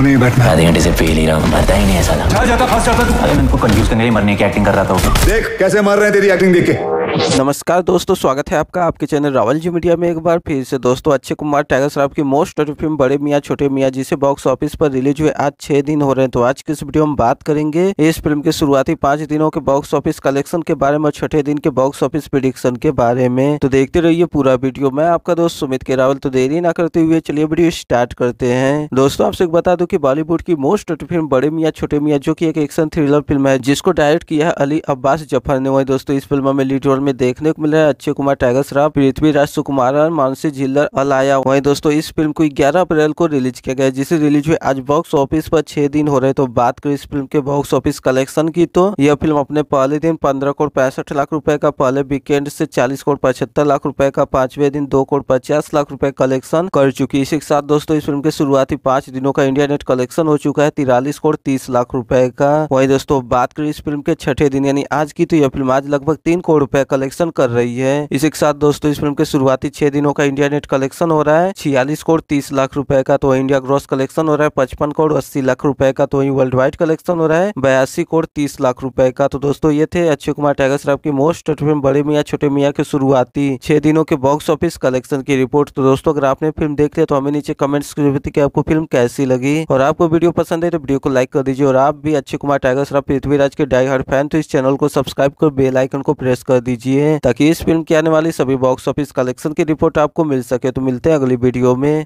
तो नहीं बैठना आधे घंटे से फेल ही रहा हूँ मरता ही नहीं ऐसा जा जाता फंस जाता तू अरे मैं इनको कंफ्यूज करने के लिए मरने की एक्टिंग कर रहा था देख कैसे मर रहे हैं तेरी एक्टिंग देख के नमस्कार दोस्तों स्वागत है आपका आपके चैनल रावल जी मीडिया में एक बार फिर से दोस्तों अच्छे कुमार टाइगर श्रॉफ की मोस्ट फिल्म बड़े मियाँ छोटे मियाँ जिसे बॉक्स ऑफिस पर रिलीज हुए आज छह दिन हो रहे हैं तो आज की इस वीडियो में बात करेंगे इस फिल्म के शुरुआती पांच दिनों के बॉक्स ऑफिस कलेक्शन के बारे में छठे दिन के बॉक्स ऑफिस प्रिडिक्शन के बारे में तो देखते रहिए पूरा वीडियो मैं आपका दोस्त सुमित के रावल तो देरी ना करते हुए चलिए वीडियो स्टार्ट करते हैं दोस्तों आपसे बता दू की बॉलीवुड की मोस्ट फिल्म बड़े मियाँ छोटे मियाँ जो की एक एक्शन थ्रिलर फिल्म है जिसको डायरेक्ट किया है अली अब्बास जफर ने वही दोस्तों इस फिल्म में लीड रोल फिलहाल में देखने को मिल रहा है अक्षय कुमार टाइगर पृथ्वी राज सुकुमार मानसी झिल्लर अलाया वही दोस्तों इस फिल्म को ग्यारह अप्रैल को रिलीज किया गया जिसे रिलीज हुए आज बॉक्स ऑफिस पर छह दिन हो रहे तो बात करें इस फिल्म के बॉक्स ऑफिस कलेक्शन की तो यह फिल्म अपने पहले दिन पंद्रह करोड़ पैंसठ लाख रुपए का पहले वीकेंड से चालीस करोड़ पचहत्तर लाख रुपए का पांचवे दिन दो करोड़ पचास लाख रुपए कलेक्शन कर चुकी इसी के साथ दोस्तों इस फिल्म के शुरुआती पांच दिनों का इंडिया नेट कलेक्शन हो चुका है तिरालीस करोड़ तीस लाख रुपए का वही दोस्तों बात करें इस फिल्म के छठे दिन यानी आज की तो यह फिल्म आज लगभग तीन करोड़ रुपए कलेक्शन कर रही है इसी के साथ दोस्तों इस फिल्म के शुरुआती छह दिनों का इंडिया नेट कलेक्शन हो रहा है छियालीस करोड़ तीस लाख रुपए का तो इंडिया ग्रॉस कलेक्शन हो रहा है पचपन करोड़ अस्सी लाख रुपए का तो वहीं वर्ल्ड वाइड कलेक्शन हो रहा है बयासी करोड़ तीस लाख रुपए का तो दोस्तों ये थे अक्षय कुमार टाइगर श्राफ की मोस्ट फिल्म बड़े मियाँ छोटे मियाँ के शुरुआती छह दिनों के बॉक्स ऑफिस कलेक्शन की रिपोर्ट तो दोस्तों अगर आपने फिल्म देख लिया तो हमें नीचे कमेंट्स की आपको फिल्म कैसी लगी और आपको वीडियो पसंद है तो वीडियो को लाइक कर दीजिए और आप भी अक्षय कुमार टाइगर श्राफ पृथ्वीराज के डाई हार्ड फैन तो इस चैनल को सब्सक्राइब कर बेलाइकन को प्रेस कर दीजिए कीजिए ताकि इस फिल्म की आने वाली सभी बॉक्स ऑफिस कलेक्शन की रिपोर्ट आपको मिल सके तो मिलते हैं अगली वीडियो में